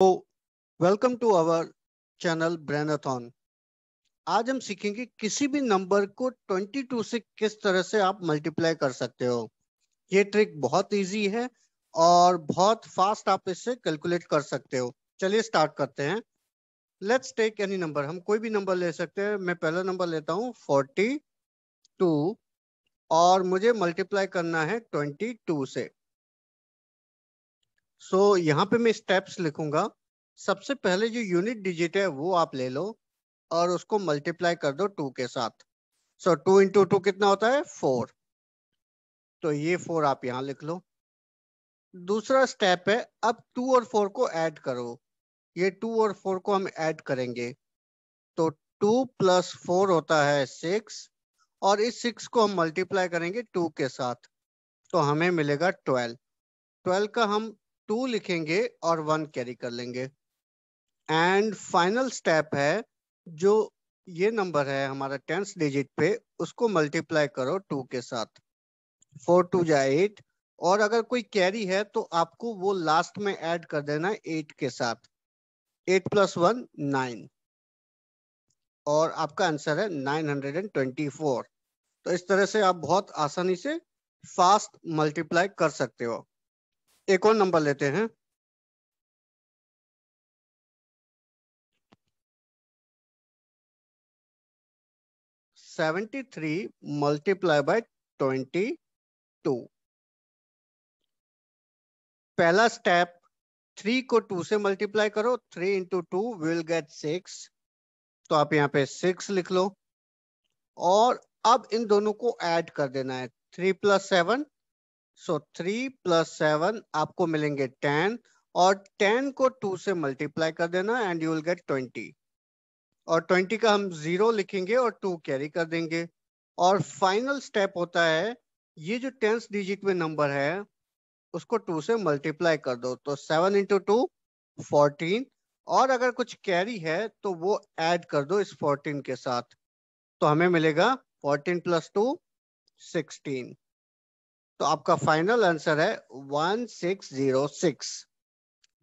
तो welcome to our channel Brainathon आज हम सीखेंगे किसी भी नंबर को 22 से किस तरह से आप मल्टीप्लाई कर सकते हो ये ट्रिक बहुत इजी है और बहुत फास्ट आप इससे कैलकुलेट कर सकते हो चलिए स्टार्ट करते हैं लेट्स टेक एनी नंबर हम कोई भी नंबर ले सकते हैं मैं पहला नंबर लेता हूँ 42 और मुझे मल्टीप्लाई करना है 22 से सो so, यहाँ पे मैं स्टेप्स लिखूंगा सबसे पहले जो यूनिट डिजिट है वो आप ले लो और उसको मल्टीप्लाई कर दो टू के साथ सो टू इंटू टू कितना होता है फोर तो ये फोर आप यहाँ लिख लो दूसरा स्टेप है अब टू और फोर को ऐड करो ये टू और फोर को हम ऐड करेंगे तो टू प्लस फोर होता है सिक्स और इस सिक्स को हम मल्टीप्लाई करेंगे टू के साथ तो हमें मिलेगा ट्वेल्व ट्वेल्व का हम टू लिखेंगे और वन कैरी कर लेंगे एंड फाइनल स्टेप है जो ये नंबर है हमारा टेंथ डिजिट पे उसको मल्टीप्लाई करो टू के साथ फोर टू जा एट और अगर कोई कैरी है तो आपको वो लास्ट में ऐड कर देना एट के साथ एट प्लस वन नाइन और आपका आंसर है nine hundred and twenty four तो इस तरह से आप बहुत आसानी से फास्ट मल्टीप्लाई कर सकते हो एक और नंबर लेते हैं seventy three multiply by twenty two पहला स्टेप थ्री को टू से मल्टीप्लाई करो three into two will get six तो आप यहां पे सिक्स लिख लो और अब इन दोनों को ऐड कर देना है three plus seven so three plus seven आपको मिलेंगे टेन और टेन को टू से मल्टीप्लाई कर देना and you will get twenty और ट्वेंटी का हम जीरो लिखेंगे और टू कैरी कर देंगे और फाइनल स्टेप होता है ये जो टेंस डिजिट में नंबर है उसको टू से मल्टीप्लाई कर दो तो सेवन इंटू टू फोर्टीन और अगर कुछ कैरी है तो वो ऐड कर दो इस फोर्टीन के साथ तो हमें मिलेगा फोर्टीन प्लस टू सिक्सटीन तो आपका फाइनल आंसर है 1606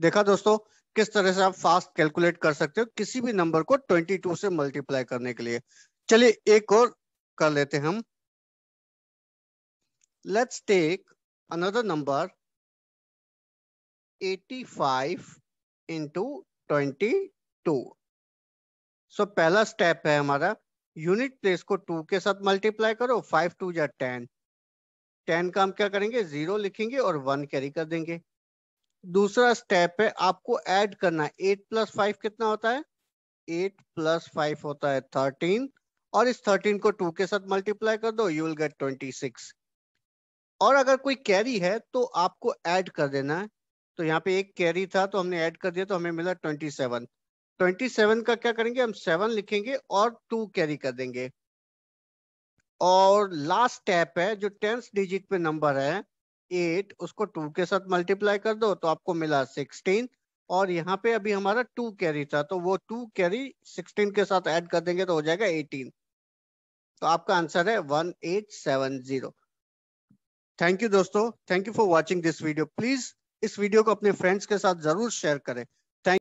देखा दोस्तों किस तरह से आप फास्ट कैलकुलेट कर सकते हो किसी भी नंबर को 22 से मल्टीप्लाई करने के लिए चलिए एक और कर लेते हम let's take another number 85 into twenty two so पहला स्टेप है हमारा यूनिट प्लेस को टू के साथ मल्टीप्लाई करो फाइव टू या टेन टेन का हम क्या करेंगे जीरो लिखेंगे और वन कैरी कर देंगे दूसरा स्टेप है आपको ऐड करना है एट प्लस फाइव कितना होता है एट प्लस फाइव होता है थर्टीन और इस थर्टीन को टू के साथ मल्टीप्लाई कर दो you will get twenty six और अगर कोई कैरी है तो आपको ऐड कर देना है तो यहाँ पे एक कैरी था तो हमने ऐड कर दिया तो हमें मिला ट्वेंटी सेवन ट्वेंटी सेवन का क्या करेंगे हम सेवन लिखेंगे और टू कैरी कर देंगे और लास्ट स्टेप है जो टेंथ डिजिट पे नंबर है एट उसको टू के साथ मल्टीप्लाई कर दो तो आपको मिला सिक्सटीन और यहाँ पे अभी हमारा टू कैरी था तो वो टू कैरी सिक्सटीन के साथ ऐड कर देंगे तो हो जाएगा एटीन तो आपका आंसर है one eight seven zero thank you दोस्तों thank you for watching this video please इस वीडियो को अपने फ्रेंड्स के साथ जरूर शेयर करें